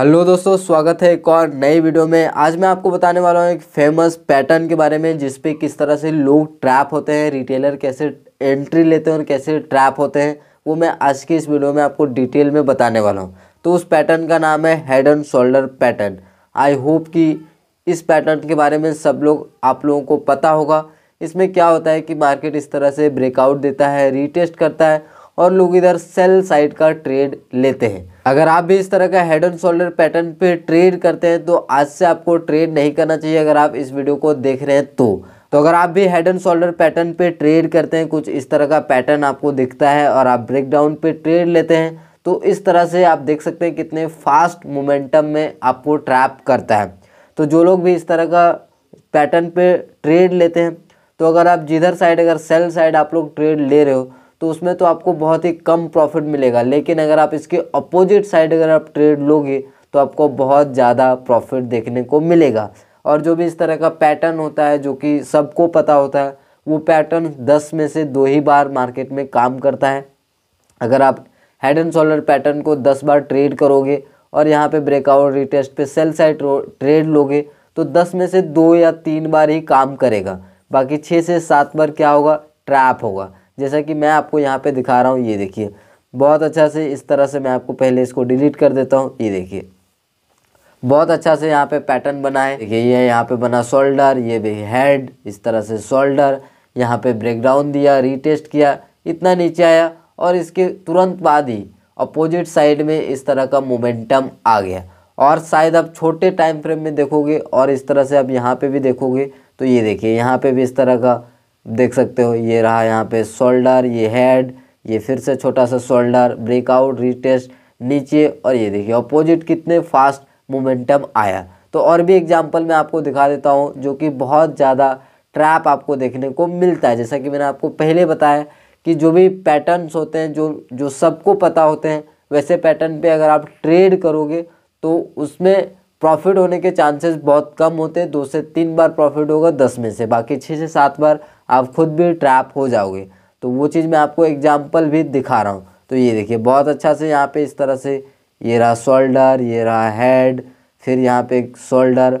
hello दोस्तों स्वागत है एक और नई वीडियो में आज मैं आपको बताने वाला हूँ एक फेमस पैटर्न के बारे में जिस पे किस तरह से लोग ट्रैप होते हैं रिटेलर कैसे एंट्री लेते हैं और कैसे ट्रैप होते हैं वो मैं आज की इस वीडियो में आपको डिटेल में बताने वाला हूँ तो उस पैटर्न का नाम है head and shoulder pattern I hope कि इस पैटर्न के बारे में सब लोग आप लोगों को पता होगा इसमें क्या होता है कि मार्केट इस तरह से ब्रेकआउट देता है रीटेस्ट करता है और लोग इधर सेल साइड का ट्रेड लेते हैं अगर आप भी इस तरह का हेड एंड शोल्डर पैटर्न पे ट्रेड करते हैं तो आज से आपको ट्रेड नहीं करना चाहिए अगर आप इस वीडियो को देख रहे हैं तो तो अगर आप भी हेड एंड शोल्डर पैटर्न पे ट्रेड करते हैं कुछ इस तरह का पैटर्न आपको दिखता है और आप ब्रेकडाउन पे ट्रेड लेते हैं तो इस तरह से आप देख सकते हैं कितने फास्ट मोमेंटम में आपको ट्रैप करता है तो जो लोग भी इस तरह का पैटर्न पे ट्रेड लेते हैं तो अगर आप जिधर साइड अगर सेल साइड आप लोग ट्रेड ले रहे हो तो उसमें तो आपको बहुत ही कम प्रॉफिट मिलेगा लेकिन अगर आप इसके अपोजिट साइड अगर आप ट्रेड लोगे तो आपको बहुत ज़्यादा प्रॉफिट देखने को मिलेगा और जो भी इस तरह का पैटर्न होता है जो कि सबको पता होता है वो पैटर्न दस में से दो ही बार मार्केट में काम करता है अगर आप हेड एंड शोल्डर पैटर्न को दस बार ट्रेड करोगे और यहाँ पे ब्रेकआउट रिटेस्ट पे सेल साइड ट्रेड लोगे तो दस में से दो या तीन बार ही काम करेगा बाकी छः से सात बार क्या होगा ट्रैप होगा जैसा कि मैं आपको यहाँ पे दिखा रहा हूँ ये देखिए बहुत अच्छा से इस तरह से मैं आपको पहले इसको डिलीट कर देता हूँ ये देखिए बहुत अच्छा से यहाँ पे पैटर्न बना है देखिए ये यहाँ पे बना शोल्डर ये भी हेड इस तरह से शोल्डर यहाँ पे ब्रेकडाउन दिया रीटेस्ट किया इतना नीचे आया और इसके तुरंत बाद ही अपोजिट साइड में इस तरह का मोमेंटम आ गया और शायद आप छोटे टाइम फ्रेम में देखोगे और इस तरह से आप यहाँ पे भी देखोगे तो ये देखिए यहाँ पे भी इस तरह का देख सकते हो ये रहा यहाँ पे शोल्डर ये हेड ये फिर से छोटा सा शोल्डर ब्रेकआउट रिटेस्ट नीचे और ये देखिए अपोजिट कितने फास्ट मोमेंटम आया तो और भी एग्जाम्पल मैं आपको दिखा देता हूँ जो कि बहुत ज़्यादा ट्रैप आपको देखने को मिलता है जैसा कि मैंने आपको पहले बताया कि जो भी पैटर्न्स होते हैं जो जो सबको पता होते हैं वैसे पैटर्न पे अगर आप ट्रेड करोगे तो उसमें प्रॉफिट होने के चांसेस बहुत कम होते हैं दो से तीन बार प्रॉफिट होगा दस में से बाकी छः से सात बार आप खुद भी ट्रैप हो जाओगे तो वो चीज़ मैं आपको एग्जाम्पल भी दिखा रहा हूँ तो ये देखिए बहुत अच्छा से यहाँ पे इस तरह से ये रहा शोल्डर ये रहा हेड फिर यहाँ पे शोल्डर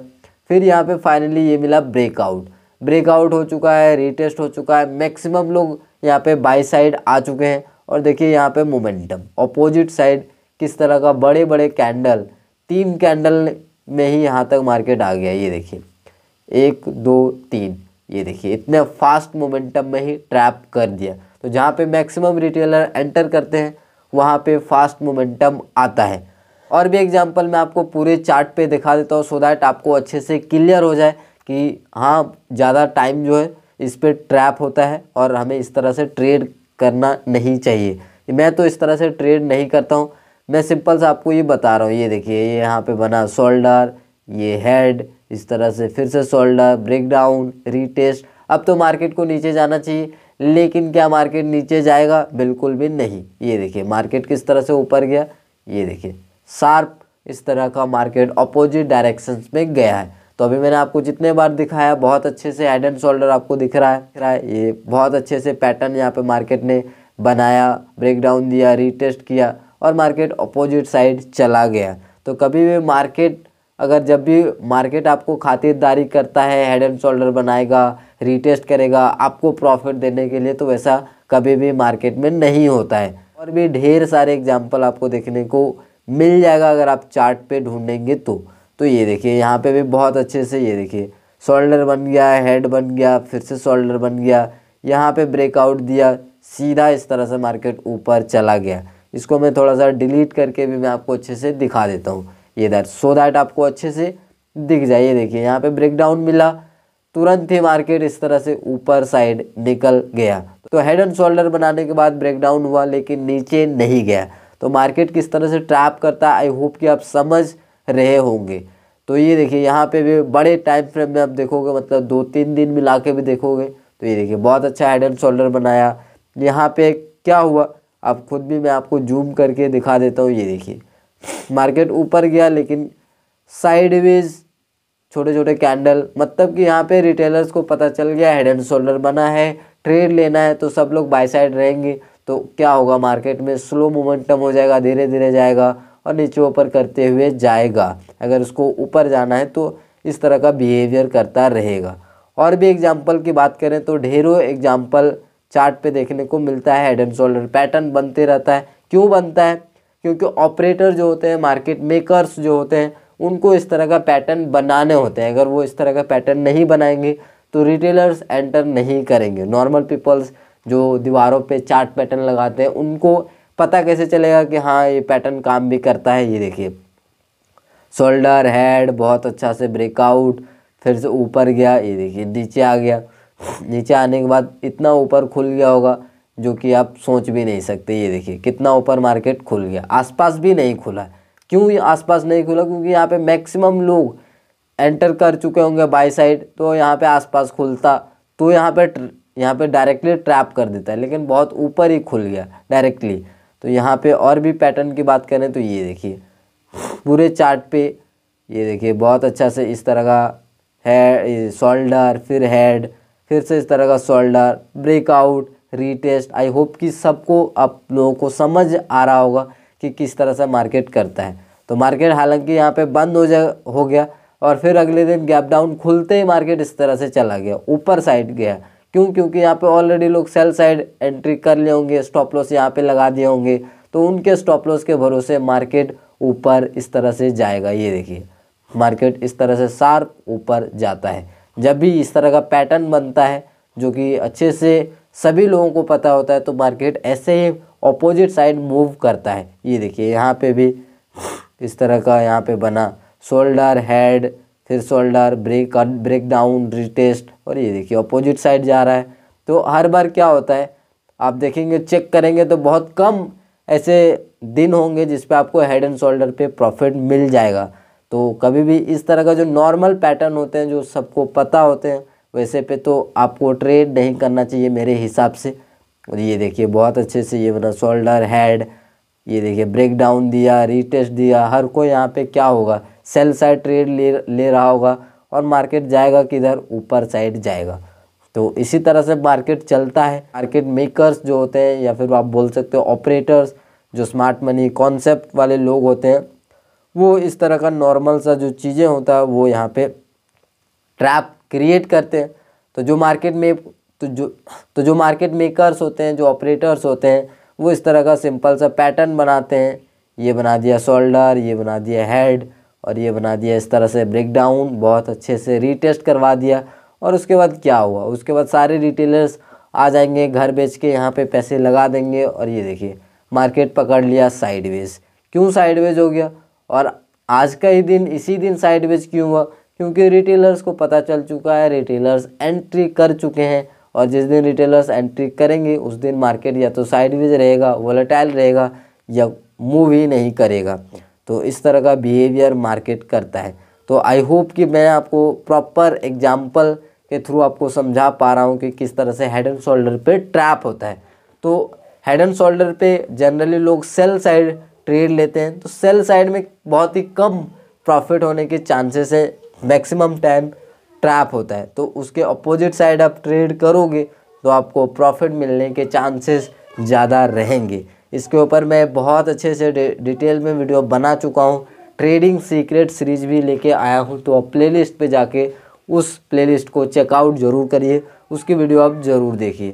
फिर यहाँ पे फाइनली ये मिला ब्रेकआउट ब्रेकआउट हो चुका है रीटेस्ट हो चुका है मैक्सिमम लोग यहाँ पे बाई साइड आ चुके हैं और देखिए यहाँ पे मोमेंटम अपोजिट साइड किस तरह का बड़े बड़े कैंडल तीन कैंडल में ही यहाँ तक मार्केट आ गया ये देखिए एक दो तीन ये देखिए इतने फास्ट मोमेंटम में ही ट्रैप कर दिया तो जहाँ पे मैक्सिमम रिटेलर एंटर करते हैं वहाँ पे फास्ट मोमेंटम आता है और भी एग्जांपल मैं आपको पूरे चार्ट पे दिखा देता हूँ सो दैट आपको अच्छे से क्लियर हो जाए कि हाँ ज़्यादा टाइम जो है इस पर ट्रैप होता है और हमें इस तरह से ट्रेड करना नहीं चाहिए मैं तो इस तरह से ट्रेड नहीं करता हूँ मैं सिंपल से आपको ये बता रहा हूँ ये देखिए ये यहाँ पे बना शोल्डर ये हेड इस तरह से फिर से शोल्डर ब्रेक डाउन रीटेस्ट अब तो मार्केट को नीचे जाना चाहिए लेकिन क्या मार्केट नीचे जाएगा बिल्कुल भी नहीं ये देखिए मार्केट किस तरह से ऊपर गया ये देखिए शार्प इस तरह का मार्केट अपोजिट डायरेक्शंस में गया है तो अभी मैंने आपको जितने बार दिखाया बहुत अच्छे से हेड एंड शोल्डर आपको दिख रहा है दिख रहा है ये बहुत अच्छे से पैटर्न यहाँ पे मार्केट ने बनाया ब्रेकडाउन दिया रीटेस्ट किया और मार्केट अपोजिट साइड चला गया तो कभी भी मार्केट अगर जब भी मार्केट आपको खातिरदारी करता है हेड एंड शोल्डर बनाएगा रिटेस्ट करेगा आपको प्रॉफिट देने के लिए तो वैसा कभी भी मार्केट में नहीं होता है और भी ढेर सारे एग्जाम्पल आपको देखने को मिल जाएगा अगर आप चार्ट पे ढूंढेंगे तो तो ये देखिए यहाँ पे भी बहुत अच्छे से ये देखिए शोल्डर बन गया हेड बन गया फिर से शोल्डर बन गया यहाँ पर ब्रेकआउट दिया सीधा इस तरह से मार्केट ऊपर चला गया इसको मैं थोड़ा सा डिलीट करके भी मैं आपको अच्छे से दिखा देता हूँ ये सो दैट आपको अच्छे से दिख जाए ये देखिए यहाँ पे ब्रेकडाउन मिला तुरंत ही मार्केट इस तरह से ऊपर साइड निकल गया तो हेड एंड शोल्डर बनाने के बाद ब्रेकडाउन हुआ लेकिन नीचे नहीं गया तो मार्केट किस तरह से ट्रैप करता आई होप कि आप समझ रहे होंगे तो ये देखिए यहाँ पे भी बड़े टाइम फ्रेम में आप देखोगे मतलब दो तीन दिन मिला के भी देखोगे तो ये देखिए बहुत अच्छा हेड एंड शोल्डर बनाया यहाँ पे क्या हुआ अब खुद भी मैं आपको जूम करके दिखा देता हूँ ये देखिए मार्केट ऊपर गया लेकिन साइडवेज छोटे छोटे कैंडल मतलब कि यहाँ पे रिटेलर्स को पता चल गया हेड एंड शोल्डर बना है ट्रेड लेना है तो सब लोग बाई साइड रहेंगे तो क्या होगा मार्केट में स्लो मोमेंटम हो जाएगा धीरे धीरे जाएगा और नीचे ऊपर करते हुए जाएगा अगर उसको ऊपर जाना है तो इस तरह का बिहेवियर करता रहेगा और भी एग्जाम्पल की बात करें तो ढेरों एग्जाम्पल चार्ट पे देखने को मिलता है हेड एंड शोल्डर पैटर्न बनते रहता है क्यों बनता है क्योंकि ऑपरेटर जो होते हैं मार्केट मेकर्स जो होते हैं उनको इस तरह का पैटर्न बनाने होते हैं अगर वो इस तरह का पैटर्न नहीं बनाएंगे तो रिटेलर्स एंटर नहीं करेंगे नॉर्मल पीपल्स जो दीवारों पे चार्ट पैटर्न लगाते हैं उनको पता कैसे चलेगा कि हाँ ये पैटर्न काम भी करता है ये देखिए शोल्डर हेड बहुत अच्छा से ब्रेकआउट फिर से ऊपर गया ये देखिए नीचे आ गया नीचे आने के बाद इतना ऊपर खुल गया होगा जो कि आप सोच भी नहीं सकते ये देखिए कितना ऊपर मार्केट खुल गया आसपास भी नहीं खुला क्यों आसपास नहीं खुला क्योंकि यहाँ पे मैक्सिमम लोग एंटर कर चुके होंगे बाई साइड तो यहाँ पे आसपास खुलता तो यहाँ पे यहाँ पे डायरेक्टली ट्रैप कर देता है लेकिन बहुत ऊपर ही खुल गया डायरेक्टली तो यहाँ पर और भी पैटर्न की बात करें तो ये देखिए पूरे चार्ट पे ये देखिए बहुत अच्छा से इस तरह का है शोल्डर फिर हेड फिर से इस तरह का shoulder breakout retest I hope कि सबको आप लोगों को समझ आ रहा होगा कि किस तरह से मार्केट करता है तो मार्केट हालांकि यहाँ पे बंद हो जा हो गया और फिर अगले दिन गैप डाउन खुलते ही मार्केट इस तरह से चला गया ऊपर साइड गया क्यों क्योंकि यहाँ पे ऑलरेडी लोग सेल साइड एंट्री कर लिए होंगे स्टॉप लॉस यहाँ पे लगा दिए होंगे तो उनके स्टॉप लॉस के भरोसे मार्केट ऊपर इस तरह से जाएगा ये देखिए मार्केट इस तरह से शार्प ऊपर जाता है जब भी इस तरह का पैटर्न बनता है जो कि अच्छे से सभी लोगों को पता होता है तो मार्केट ऐसे ही ऑपोजिट साइड मूव करता है ये देखिए यहाँ पे भी इस तरह का यहाँ पे बना शोल्डर हेड फिर shoulder break breakdown retest और ये देखिए ऑपोजिट साइड जा रहा है तो हर बार क्या होता है आप देखेंगे चेक करेंगे तो बहुत कम ऐसे दिन होंगे जिसपे आपको हेड एंड शोल्डर पे प्रॉफिट मिल जाएगा तो कभी भी इस तरह का जो नॉर्मल पैटर्न होते हैं जो सबको पता होते हैं वैसे पे तो आपको ट्रेड नहीं करना चाहिए मेरे हिसाब से और ये देखिए बहुत अच्छे से ये बना शोल्डर हेड ये देखिए ब्रेक डाउन दिया रीटेस्ट दिया हर कोई यहाँ पे क्या होगा सेल साइड ट्रेड ले ले रहा होगा और मार्केट जाएगा किधर ऊपर साइड जाएगा तो इसी तरह से मार्केट चलता है मार्केट मेकर्स जो होते हैं या फिर आप बोल सकते हो ऑपरेटर्स जो स्मार्ट मनी कॉन्सेप्ट वाले लोग होते हैं वो इस तरह का नॉर्मल सा जो चीज़ें होता है वो यहाँ पे ट्रैप क्रिएट करते हैं तो जो मार्केट में तो जो तो जो मार्केट मेकर्स होते हैं जो ऑपरेटर्स होते हैं वो इस तरह का सिंपल सा पैटर्न बनाते हैं ये बना दिया शोल्डर ये बना दिया हेड और ये बना दिया इस तरह से ब्रेक डाउन बहुत अच्छे से रीटेस्ट करवा दिया और उसके बाद क्या हुआ उसके बाद सारे रिटेलर्स आ जाएंगे घर बेच के यहाँ पे पैसे लगा देंगे और ये देखिए मार्केट पकड़ लिया साइडवेज क्यों साइडवेज हो गया और आज का ही दिन इसी दिन साइडवेज क्यों हुआ क्योंकि रिटेलर्स को पता चल चुका है रिटेलर्स एंट्री कर चुके हैं और जिस दिन रिटेलर्स एंट्री करेंगे उस दिन मार्केट या तो साइडवेज रहेगा वोलेटाइल रहेगा या मूव ही नहीं करेगा तो इस तरह का बिहेवियर मार्केट करता है तो आई होप कि मैं आपको प्रॉपर एग्जाम्पल के थ्रू आपको समझा पा रहा हूँ कि किस तरह से हेड एंड शोल्डर पर ट्रैप होता है तो हेड एंड शोल्डर पे जनरली लोग सेल साइड ट्रेड लेते हैं तो सेल साइड में बहुत ही कम प्रॉफिट होने के चांसेस है मैक्सिमम टाइम ट्रैप होता है तो उसके अपोजिट साइड आप ट्रेड करोगे तो आपको प्रॉफिट मिलने के चांसेस ज़्यादा रहेंगे इसके ऊपर मैं बहुत अच्छे से डिटेल में वीडियो बना चुका हूँ ट्रेडिंग सीक्रेट सीरीज भी लेके आया हूँ तो आप प्लेलिस्ट पे जाके उस प्लेलिस्ट को चेकआउट ज़रूर करिए उसकी वीडियो आप ज़रूर देखिए